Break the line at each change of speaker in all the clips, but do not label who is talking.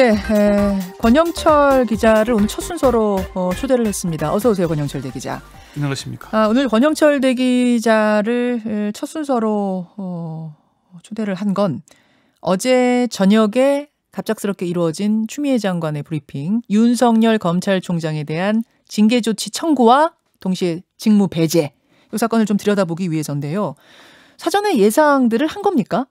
예, 에, 권영철 기자를 오늘 첫 순서로 어, 초대를 했습니다. 어서 오세요, 권영철 대기자. 안녕하십니까. 아, 오늘 권영철 대기자를 첫 순서로 어, 초대를 한 건 어제 저녁에 갑작스럽게 이루어진 추미애 장관의 브리핑, 윤석열 검찰총장에 대한 징계 조치 청구와 동시에 직무 배제 이 사건을 좀 들여다보기 위해서인데요. 사전에 예상들을 한 겁니까?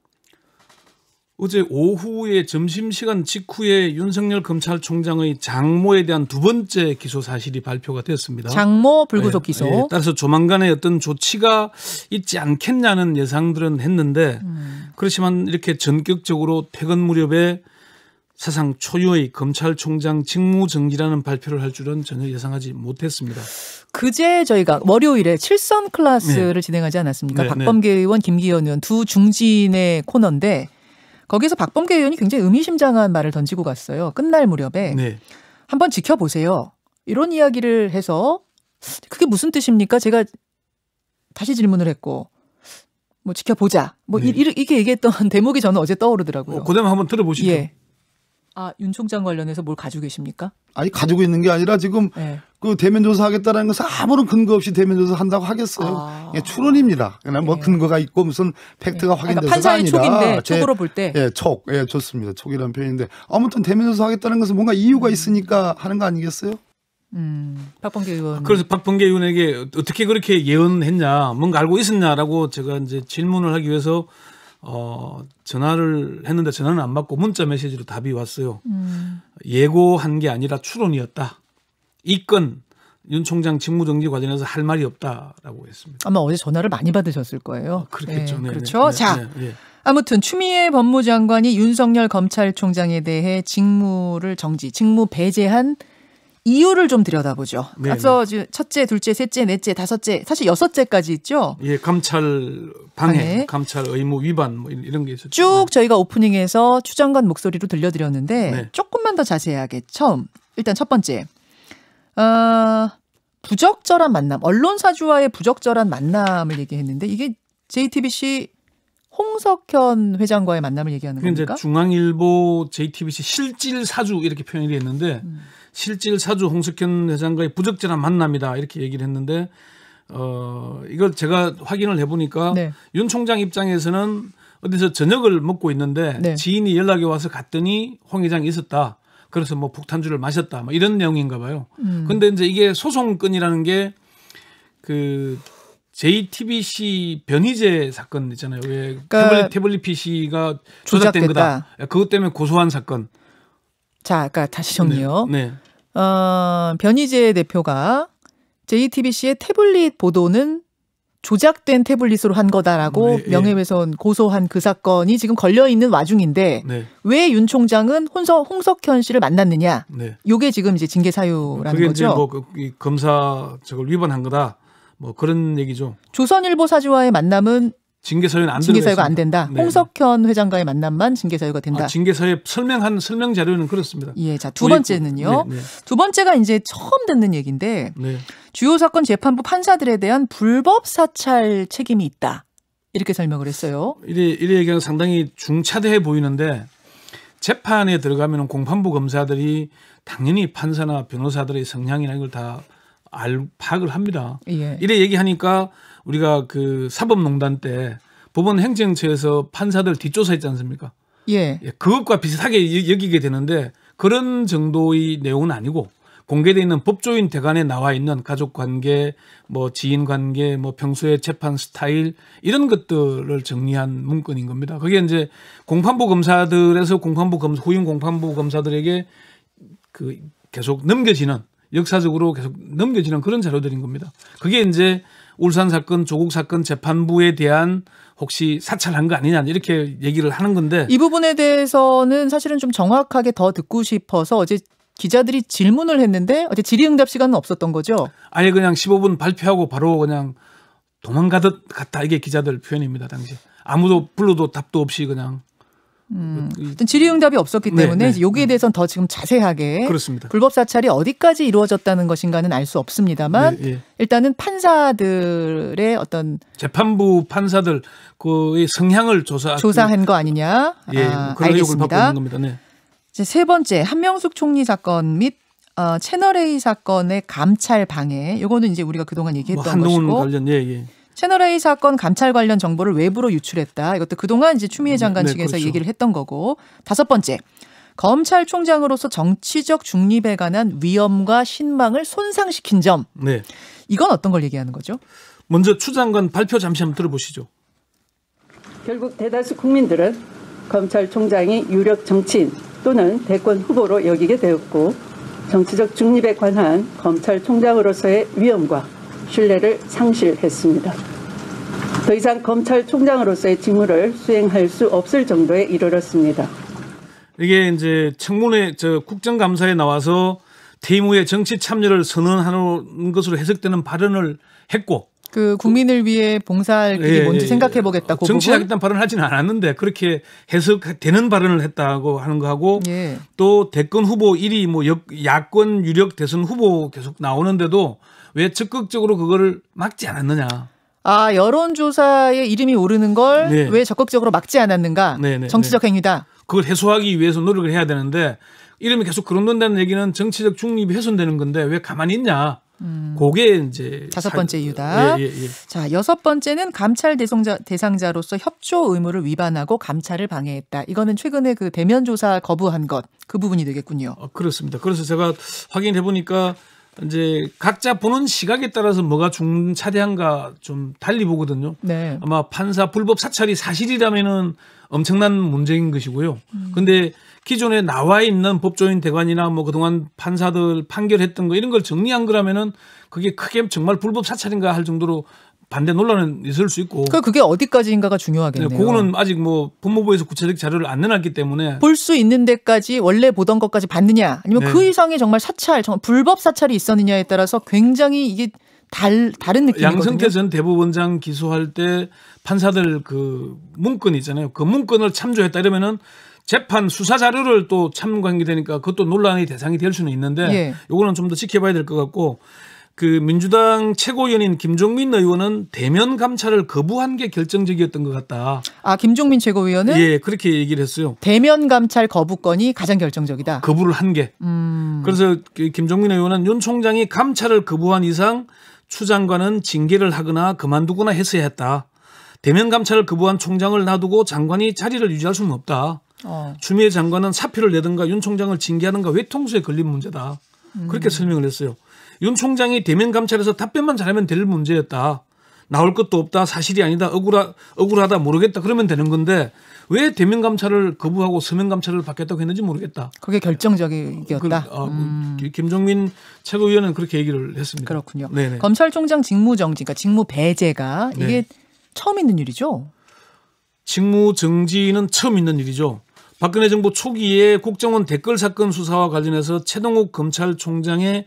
어제 오후에 점심시간 직후에 윤석열 검찰총장의 장모에 대한 두 번째 기소 사실이 발표가 됐습니다. 장모 불구속 네, 기소. 네, 따라서 조만간에 어떤 조치가 있지 않겠냐는 예상들은 했는데 음. 그렇지만 이렇게 전격적으로 퇴근 무렵에 사상 초유의 검찰총장 직무정지라는 발표를 할 줄은 전혀 예상하지 못했습니다.
그제 저희가 월요일에 칠선 클래스를 네. 진행하지 않았습니까? 네, 네. 박범계 의원, 김기현 의원 두 중진의 코너인데 거기서 박범계 의원이 굉장히 의미심장한 말을 던지고 갔어요. 끝날 무렵에 네. 한번 지켜보세요. 이런 이야기를 해서 그게 무슨 뜻입니까? 제가 다시 질문을 했고 뭐 지켜보자. 뭐 네. 이, 게 얘기했던 대목이 저는 어제 떠오르더라고요. 어, 그다음 한번 들어보시죠. 예. 아, 윤 총장 관련해서 뭘 가지고 계십니까?
아니, 가지고 있는 게 아니라 지금 네. 그 대면 조사하겠다는 것은 아무런 근거 없이 대면 조사 한다고 하겠어요. 아. 예, 추론입니다. 그냥 뭐 예. 근거가 있고 무슨 팩트가 예. 그러니까 확인돼서가 판사의 아니라 촉인데 아, 촉으로 볼 때. 예, 촉. 예, 좋습니다. 촉이라는 표현인데 아무튼 대면 조사하겠다는 것은 뭔가 이유가 음. 있으니까 하는 거 아니겠어요? 음, 박범계 의원. 그래서 박범계 의원에게 어떻게 그렇게 예언했냐, 뭔가 알고 있었냐라고 제가 이제 질문을 하기 위해서 어, 전화를 했는데 전화는 안 받고 문자 메시지로 답이 왔어요. 음. 예고한 게 아니라 추론이었다. 이건 윤 총장 직무정지 과정에서할 말이 없다라고 했습니다.
아마 어제 전화를 많이 받으셨을 거예요. 아,
그렇겠죠. 네, 네 그렇죠. 네, 자, 네, 네,
아무튼 추미애 법무장관이 윤석열 검찰총장에 대해 직무를 정지, 직무 배제한
이유를 좀 들여다보죠. 네네. 앞서
첫째, 둘째, 셋째, 넷째, 다섯째, 사실 여섯째까지 있죠.
예, 감찰 방해, 방해. 감찰 의무 위반 뭐 이런 게 있었죠. 쭉
네. 저희가 오프닝에서 추장관 목소리로 들려드렸는데 네. 조금만 더 자세하게 처음 일단 첫 번째 어, 부적절한 만남, 언론사주와의 부적절한 만남을 얘기했는데 이게 JTBC 홍석현 회장과의
만남을 얘기하는 겁니까? 이제 중앙일보, JTBC 실질 사주 이렇게 표현이 됐는데 음. 실질 사주 홍석현 회장과의 부적절한 만남이다 이렇게 얘기를 했는데 어 이걸 제가 확인을 해보니까 네. 윤 총장 입장에서는 어디서 저녁을 먹고 있는데 네. 지인이 연락이 와서 갔더니 홍 회장이 있었다. 그래서 뭐 폭탄주를 마셨다. 뭐 이런 내용인가 봐요. 음. 근데 이제 이게 소송건이라는 게그 JTBC 변희재 사건 있잖아요. 왜 그러니까 태블릿, 태블릿 PC가 조작된 거다. 그것 때문에 고소한 사건.
자, 아까 다시 정리요. 네. 네. 어, 변희재 대표가 JTBC의 태블릿 보도는 조작된 태블릿으로 한 거다라고 네, 명예훼손 고소한 그 사건이 지금 걸려 있는 와중인데 네. 왜윤 총장은 혼서 홍석현 씨를 만났느냐? 네. 요게 지금 이제 징계 사유라는 그게 거죠. 이제 뭐
그, 검사 저걸 위반한 거다. 뭐 그런 얘기죠.
조선일보 사주와의 만남은
징계서유는 안 징계서유가 안 된다. 네.
홍석현 회장과의 만남만 징계서유가 된다. 아, 징계서유
설명한 설명 자료는 그렇습니다. 예, 자두 뭐 번째는요. 네, 네.
두 번째가 이제 처음 듣는 얘기인데 네. 주요 사건 재판부 판사들에 대한 불법 사찰 책임이 있다. 이렇게 설명을 했어요.
이래 이래 얘기는 상당히 중차대해 보이는데 재판에 들어가면 공판부 검사들이 당연히 판사나 변호사들의 성향이나 이걸 다 알, 파악을 합니다. 예. 이래 얘기하니까 우리가 그 사법농단 때 법원 행정처에서 판사들 뒷조사했지 않습니까? 예. 예 그것과 비슷하게 여기게 되는데 그런 정도의 내용은 아니고 공개돼 있는 법조인 대관에 나와 있는 가족 관계, 뭐 지인 관계, 뭐 평소의 재판 스타일 이런 것들을 정리한 문건인 겁니다. 그게 이제 공판부 검사들에서 공판부 검 후임 공판부 검사들에게 그 계속 넘겨지는 역사적으로 계속 넘겨지는 그런 자료들인 겁니다. 그게 이제 울산 사건, 조국 사건 재판부에 대한 혹시 사찰한 거 아니냐 이렇게 얘기를 하는 건데 이
부분에 대해서는 사실은 좀 정확하게 더 듣고 싶어서 어제 기자들이 질문을 했는데 어제 질의응답 시간은 없었던 거죠?
아예 그냥 15분 발표하고 바로 그냥 도망가듯 갔다 이게 기자들 표현입니다 당시 아무도 불러도 답도 없이 그냥
음, 그 질의응답이 없었기 네, 때문에 네, 여기에 네. 대해서는 더 지금 자세하게 그렇습니다. 불법 사찰이 어디까지 이루어졌다는 것인가는 알 수 없습니다만 네, 예. 일단은 판사들의
어떤 재판부 판사들 그의 성향을 조사 조사한
거 아니냐 예, 아, 뭐 그런 알겠습니다. 겁니다. 네. 이제 세 번째 한명숙 총리 사건 및 어, 채널 A 사건의 감찰 방해 요거는 이제 우리가 그동안 얘기했던 뭐 한동훈 것이고
관련 예, 예.
채널A 사건 감찰 관련 정보를 외부로 유출했다. 이것도 그동안 이제 추미애 음, 장관 네, 측에서 그렇죠. 얘기를 했던 거고. 다섯 번째. 검찰총장으로서 정치적 중립에 관한 위험과 신망을 손상시킨 점. 네. 이건 어떤 걸 얘기하는 거죠? 먼저
추 장관 발표 잠시 한번 들어보시죠.
결국 대다수 국민들은 검찰총장이 유력 정치인 또는 대권 후보로 여기게 되었고 정치적 중립에 관한 검찰총장으로서의 위험과 신뢰를 상실했습니다. 더 이상 검찰총장으로서의 직무를 수행할 수 없을 정도에 이르렀습니다.
이게 이제 청문회 저 국정감사에 나와서 퇴임 후에 정치 참여를 선언하는 것으로 해석되는 발언을 했고 그 국민을 위해
봉사할 예, 길이 예, 뭔지 예, 생각해 보겠다. 고 예, 그 정치하겠다는
발언을 하진 않았는데 그렇게 해석되는 발언을 했다고 하는 거하고 예. 또 대권 후보 1위 뭐 야권 유력 대선 후보 계속 나오는데도 왜 적극적으로 그거를 막지 않았느냐.
아 여론조사에 이름이 오르는 걸왜 네. 적극적으로 막지 않았는가? 네, 네 정치적 네. 행위다.
그걸 해소하기 위해서 노력을 해야 되는데 이름이 계속 거론된다는 얘기는 정치적 중립이 훼손되는 건데 왜 가만히 있냐? 고 음. 그게 이제 다섯 번째 사... 이유다. 예, 예, 예.
자 여섯 번째는 감찰 대상자, 대상자로서 협조 의무를 위반하고 감찰을 방해했다.
이거는 최근에 그 대면 조사 거부한 것 그 부분이 되겠군요. 아, 그렇습니다. 그래서 제가 확인해 보니까 이제 각자 보는 시각에 따라서 뭐가 중차대한가 좀 달리 보거든요. 네. 아마 판사 불법 사찰이 사실이라면은 엄청난 문제인 것이고요. 음. 근데 기존에 나와 있는 법조인 대관이나 뭐 그동안 판사들 판결했던 거 이런 걸 정리한 거라면은 그게 크게 정말 불법 사찰인가 할 정도로 반대 논란은 있을 수 있고. 그러니까 그게
어디까지인가가 중요하겠네요. 네, 그거는
아직 뭐 법무부에서 구체적 자료를 안 내놨기 때문에
볼 수 있는 데까지 원래 보던 것까지 받느냐 아니면 네. 그 이상의 정말 사찰, 정말 불법 사찰이 있었느냐에 따라서 굉장히 이게 달, 다른 느낌이거든요. 양승태
전 대법원장 기소할 때 판사들 그 문건 있잖아요. 그 문건을 참조했다 이러면은 재판 수사 자료를 또 참관이 되니까 그것도 논란의 대상이 될 수는 있는데 예. 요거는 좀 더 지켜봐야 될 것 같고 그 민주당 최고위원인 김종민 의원은 대면 감찰을 거부한 게 결정적이었던 것 같다. 아 김종민 최고위원은 예 그렇게 얘기를 했어요.
대면 감찰 거부권이 가장 결정적이다. 거부를 한 게.
음. 그래서 그 김종민 의원은 윤 총장이 감찰을 거부한 이상 추 장관은 징계를 하거나 그만두거나 했어야 했다. 대면 감찰을 거부한 총장을 놔두고 장관이 자리를 유지할 수는 없다. 어. 추미애 장관은 사표를 내든가 윤 총장을 징계하는가 외통수에 걸린 문제다. 그렇게 음. 설명을 했어요. 윤 총장이 대면 감찰에서 답변만 잘하면 될 문제였다. 나올 것도 없다. 사실이 아니다. 억울하, 억울하다. 모르겠다. 그러면 되는 건데 왜 대면 감찰을 거부하고 서면 감찰을 받겠다고 했는지 모르겠다. 그게 결정적이었다. 그, 아, 뭐, 음. 김종민 최고위원은 그렇게 얘기를 했습니다. 그렇군요. 네네. 검찰총장 직무정지, 그러니까 직무
배제가 네. 이게
네. 처음 있는 일이죠. 직무정지는 처음 있는 일이죠. 박근혜 정부 초기에 국정원 댓글 사건 수사와 관련해서 최동욱 검찰총장의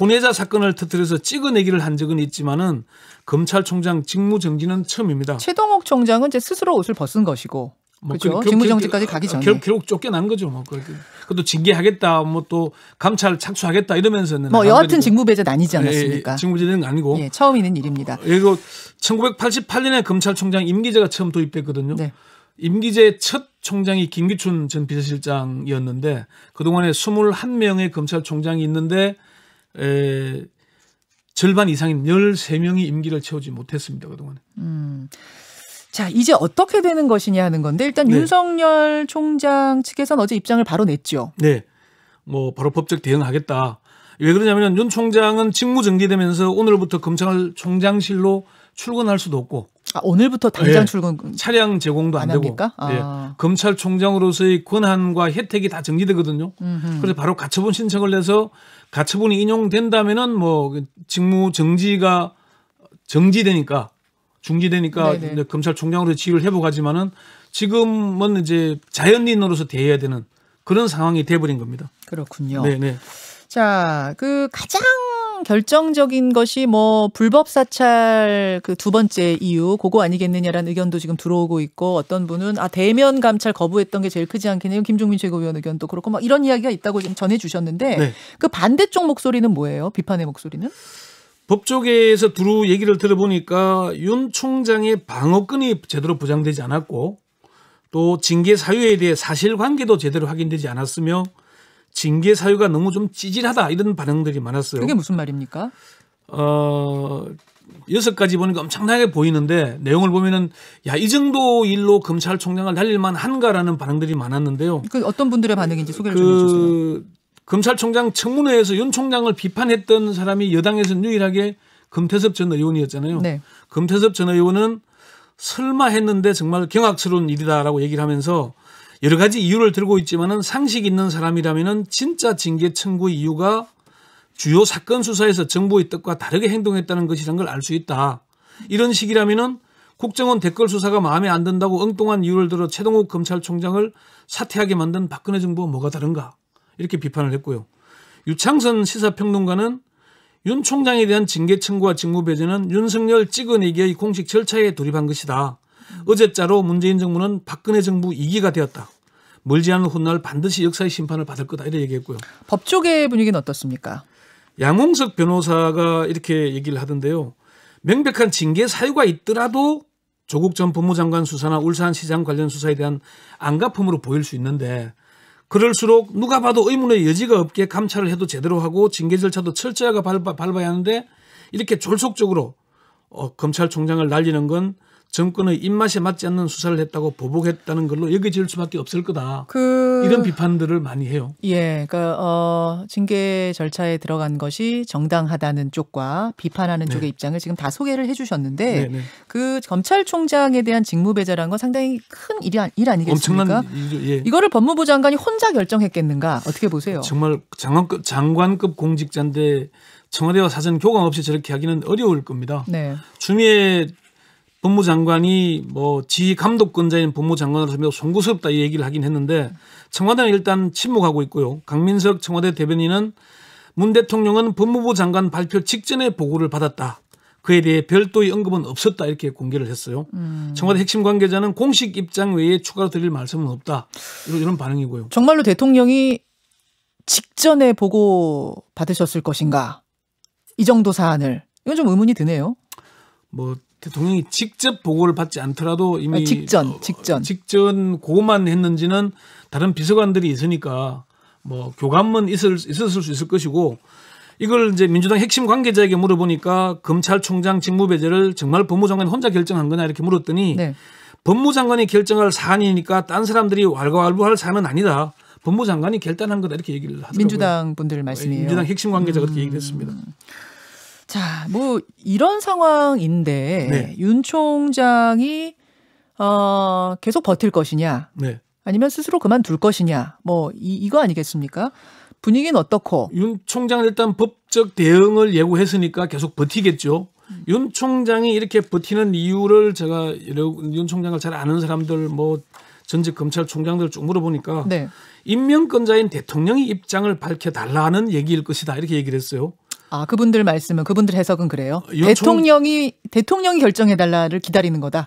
혼외자 사건을 터뜨려서 찍어내기를 한 적은 있지만은 검찰총장 직무정지는 처음입니다.
최동욱 총장은 이제 스스로 옷을 벗은 것이고 뭐 그렇죠. 그, 직무정지까지 가기 전에 결국,
결국 쫓겨난 거죠. 뭐 그것도 징계하겠다, 뭐 또 감찰 착수하겠다 이러면서 뭐 여하튼
직무배제는 아니지 예, 예, 않았습니까?
예, 직무배제는 아니고 예, 처음 있는 일입니다. 어, 그리고 1988년에 검찰총장 임기제가 처음 도입됐거든요. 네. 임기제 첫 총장이 김기춘 전 비서실장이었는데 그동안에 21명의 검찰총장이 있는데 에, 절반 이상인 13명이 임기를 채우지 못했습니다. 그동안.
음. 자, 이제 어떻게 되는 것이냐 하는 건데 일단 네. 윤석열 총장 측에선 어제 입장을 바로 냈죠.
네. 뭐 바로 법적 대응하겠다. 왜 그러냐면 윤 총장은 직무 정지되면서 오늘부터 검찰총장실로 출근할 수도 없고 아, 오늘부터 당장 예. 출근 차량 제공도 안, 안 되고 예. 아. 예. 검찰총장으로서의 권한과 혜택이 다 정지되거든요. 음흠. 그래서 바로 가처분 신청을 해서 가처분이 인용된다면은 뭐 그 직무 정지가 정지되니까 중지되니까 네네. 네. 검찰총장으로 지위를 회복하지만은 지금은 이제 자연인으로서 대해야 되는 그런 상황이 돼버린 겁니다. 그렇군요. 네네. 네.
자, 그 가장 결정적인 것이 뭐 불법 사찰 그 두 번째 이유 그거 아니겠느냐라는 의견도 지금 들어오고 있고 어떤 분은 아 대면 감찰 거부했던 게 제일 크지 않겠네요. 김종민 최고위원 의견도 그렇고 막 이런 이야기가 있다고 지금 전해 주셨는데 네. 그 반대쪽 목소리는 뭐예요? 비판의 목소리는?
법조계에서 두루 얘기를 들어보니까 윤 총장의 방어권이 제대로 보장되지 않았고 또 징계 사유에 대해 사실관계도 제대로 확인되지 않았으며 징계 사유가 너무 좀 찌질하다 이런 반응들이 많았어요. 그게 무슨 말입니까? 어 여섯 가지 보니까 엄청나게 보이는데 내용을 보면은 야 이 정도 일로 검찰총장을 날릴만 한가라는 반응들이 많았는데요. 그 어떤 분들의 반응인지 소개를 그, 좀 해주세요. 검찰총장 청문회에서 윤 총장을 비판했던 사람이 여당에서는 유일하게 금태섭 전 의원이었잖아요. 네. 금태섭 전 의원은 설마 했는데 정말 경악스러운 일이다라고 얘기를 하면서 여러 가지 이유를 들고 있지만은 상식 있는 사람이라면은 진짜 징계 청구 이유가 주요 사건 수사에서 정부의 뜻과 다르게 행동했다는 것이라는걸 알 수 있다. 이런 식이라면은 국정원 댓글 수사가 마음에 안 든다고 엉뚱한 이유를 들어 최동욱 검찰총장을 사퇴하게 만든 박근혜 정부와 뭐가 다른가 이렇게 비판을 했고요. 유창선 시사평론가는 윤 총장에 대한 징계 청구와 직무 배제는 윤석열 찍은이기의 공식 절차에 돌입한 것이다. 어제자로 문재인 정부는 박근혜 정부 2기가 되었다. 멀지 않은 훗날 반드시 역사의 심판을 받을 거다 이렇게 얘기했고요. 법조계 의 분위기는 어떻습니까? 양홍석 변호사가 이렇게 얘기를 하던데요. 명백한 징계 사유가 있더라도 조국 전 법무장관 수사나 울산시장 관련 수사에 대한 안가품으로 보일 수 있는데 그럴수록 누가 봐도 의문의 여지가 없게 감찰을 해도 제대로 하고 징계 절차도 철저하게 밟아, 야 하는데 이렇게 졸속적으로 어, 검찰총장을 날리는 건 정권의 입맛에 맞지 않는 수사를 했다고 보복했다는 걸로 여겨질 수밖에 없을 거다. 그... 이런 비판들을 많이 해요.
예, 그 어, 징계 절차에 들어간 것이 정당하다는 쪽과 비판하는 네. 쪽의 입장을 지금 다 소개를 해주셨는데 네네. 네. 그 검찰총장에 대한 직무배제라는 건 상당히 큰 일이 아, 일 아니겠습니까? 엄청난 일, 예. 이거를 법무부 장관이 혼자 결정했겠는가 어떻게 보세요?
정말 장관급 장관급 공직자인데 청와대와 사전 교감 없이 저렇게 하기는 어려울 겁니다. 네. 추미애 법무장관이 뭐 지 감독권자인 법무장관으로서 송구스럽다 이 얘기를 하긴 했는데 청와대는 일단 침묵하고 있고요. 강민석 청와대 대변인은 문 대통령은 법무부 장관 발표 직전에 보고를 받았다. 그에 대해 별도의 언급은 없었다 이렇게 공개를 했어요. 음. 청와대 핵심 관계자는 공식 입장 외에 추가로 드릴 말씀은 없다. 이런, 이런 반응이고요.
정말로 대통령이 직전에 보고 받으셨을 것인가? 이 정도 사안을 이건 좀 의문이 드네요.
뭐 대통령이 직접 보고를 받지 않더라도 이미 아, 어, 직전 직전 직전 고만 했는지는 다른 비서관들이 있으니까 뭐 교감은 있을 있었을 수 있을 것이고 이걸 이제 민주당 핵심 관계자에게 물어보니까 검찰총장 직무배제를 정말 법무장관이 혼자 결정한 거냐 이렇게 물었더니 네. 법무장관이 결정할 사안이니까 딴 사람들이 왈가왈부할 사안은 아니다. 법무장관이 결단한 거다 이렇게 얘기를 하더라고요. 민주당 분들 말씀이에요. 민주당 핵심 관계자 음. 그렇게 얘기 했습니다.
자, 뭐 이런 상황인데 네. 윤 총장이 어, 계속 버틸 것이냐, 네. 아니면 스스로 그만둘 것이냐, 뭐 이, 이거 아니겠습니까? 분위기는 어떻고? 윤
총장 은 일단 법적 대응을 예고했으니까 계속 버티겠죠. 음. 윤 총장이 이렇게 버티는 이유를 제가 윤 총장을 잘 아는 사람들 뭐 전직 검찰총장들 쭉 물어보니까 네. 임명권자인 대통령이 입장을 밝혀달라는 얘기일 것이다 이렇게 얘기를 했어요.
아 그분들 말씀은 그분들 해석은 그래요. 어, 요청... 대통령이 대통령이 결정해 달라를 기다리는 거다.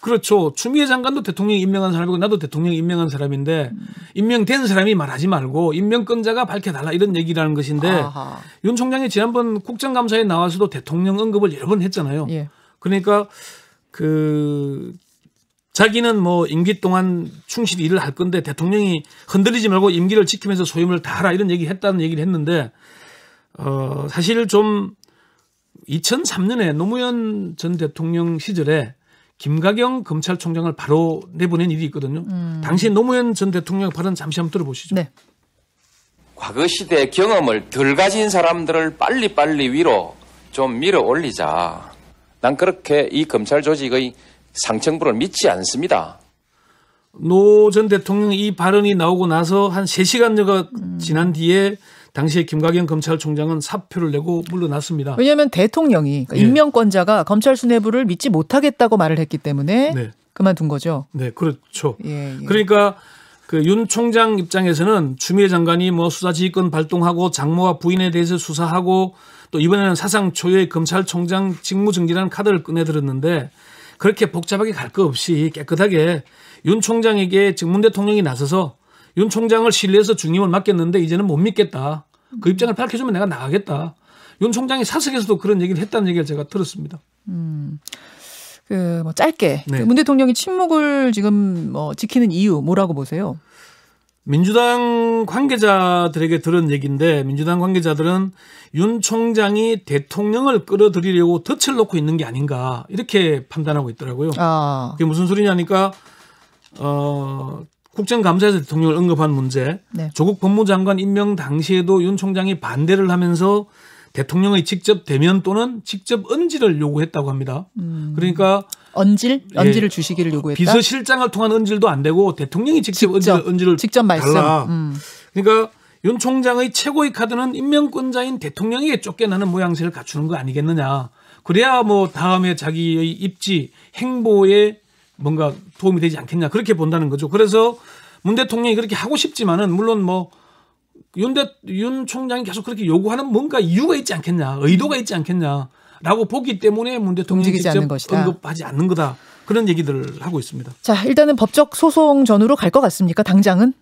그렇죠. 추미애 장관도 대통령이 임명한 사람이고 나도 대통령이 임명한 사람인데 임명된 사람이 말하지 말고 임명권자가 밝혀달라 이런 얘기라는 것인데 아하. 윤 총장이 지난번 국정감사에 나와서도 대통령 언급을 여러 번 했잖아요. 예. 그러니까 그 자기는 뭐 임기 동안 충실히 일을 할 건데 대통령이 흔들리지 말고 임기를 지키면서 소임을 다하라 이런 얘기 했다는 얘기를 했는데 어, 사실 좀 2003년에 노무현 전 대통령 시절에 김가경 검찰총장을 바로 내보낸 일이 있거든요. 음. 당시 노무현 전 대통령 발언 잠시 한번 들어보시죠. 네. 과거 시대 경험을 덜 가진 사람들을 빨리빨리 위로 좀 밀어 올리자. 난 그렇게 이 검찰 조직의 상층부를 믿지 않습니다. 노 전 대통령 이 발언이 나오고 나서 한 3시간여가 음. 지난 뒤에 당시에 김가경 검찰총장은 사표를 내고 물러났습니다. 왜냐하면
대통령이 그러니까 네. 임명권자가 검찰 수뇌부를 믿지 못하겠다고 말을 했기 때문에 네. 그만둔 거죠.
네, 그렇죠. 예, 예. 그러니까 그 윤 총장 입장에서는 추미애 장관이 뭐 수사지휘권 발동하고 장모와 부인에 대해서 수사하고 또 이번에는 사상 초유의 검찰총장 직무정지라는 카드를 꺼내들었는데 그렇게 복잡하게 갈 거 없이 깨끗하게 윤 총장에게 지금 문 대통령이 나서서 윤 총장을 신뢰해서 중임을 맡겼는데 이제는 못 믿겠다. 그 입장을 밝혀주면 내가 나가겠다. 윤 총장이 사석에서도 그런 얘기를 했다는 얘기를 제가 들었습니다. 음.
그 뭐 짧게 네. 문 대통령이 침묵을 지금 뭐 지키는 이유 뭐라고 보세요?
민주당 관계자들에게 들은 얘기인데 민주당 관계자들은 윤 총장이 대통령을 끌어들이려고 덫을 놓고 있는 게 아닌가 이렇게 판단하고 있더라고요. 아. 그게 무슨 소리냐니까 어 국정감사에서 대통령을 언급한 문제, 네. 조국 법무장관 임명 당시에도 윤 총장이 반대를 하면서 대통령의 직접 대면 또는 직접 언질을 요구했다고 합니다. 음. 그러니까 언질, 예, 언질을 주시기를 요구했다. 비서실장을 통한 언질도 안 되고 대통령이 직접, 직접 언질, 언질을 직접 말씀. 달라. 음. 그러니까 윤 총장의 최고의 카드는 임명권자인 대통령에게 쫓겨나는 모양새를 갖추는 거 아니겠느냐. 그래야 뭐 다음에 자기의 입지 행보에 뭔가 도움이 되지 않겠냐 그렇게 본다는 거죠. 그래서 문 대통령이 그렇게 하고 싶지만은 물론 뭐 윤대 윤 총장이 계속 그렇게 요구하는 뭔가 이유가 있지 않겠냐 의도가 있지 않겠냐라고 보기 때문에 문 대통령이 직접 않는 것이다. 언급하지 않는 거다 그런 얘기들을 하고 있습니다.
자 일단은 법적 소송 전후로 갈 것 같습니까? 당장은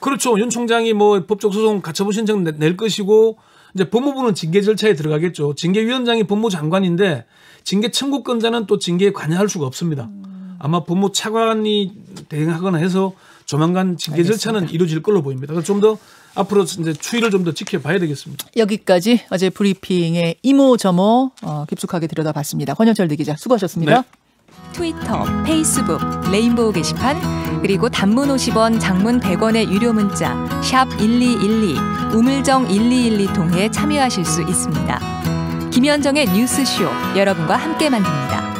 그렇죠. 윤 총장이 뭐 법적 소송 가처분 신청 낼 것이고 이제 법무부는 징계 절차에 들어가겠죠. 징계위원장이 법무장관인데 징계 청구권자는 또 징계에 관여할 수가 없습니다. 음. 아마 법무 차관이 대행하거나 해서 조만간 징계 절차는 이루어질 걸로 보입니다. 그래서 좀더 앞으로 이제 추이를 좀 더 지켜봐야 되겠습니다.
여기까지 어제 브리핑의 이모저모 어, 깊숙하게 들여다봤습니다. 권현철 대기자 수고하셨습니다. 네. 트위터, 페이스북, 레인보우 게시판, 그리고 단문 50원, 장문 100원의 유료 문자 샵 1212, 우물정 1212 통해
참여하실 수 있습니다. 김현정의 뉴스쇼 여러분과 함께 만듭니다.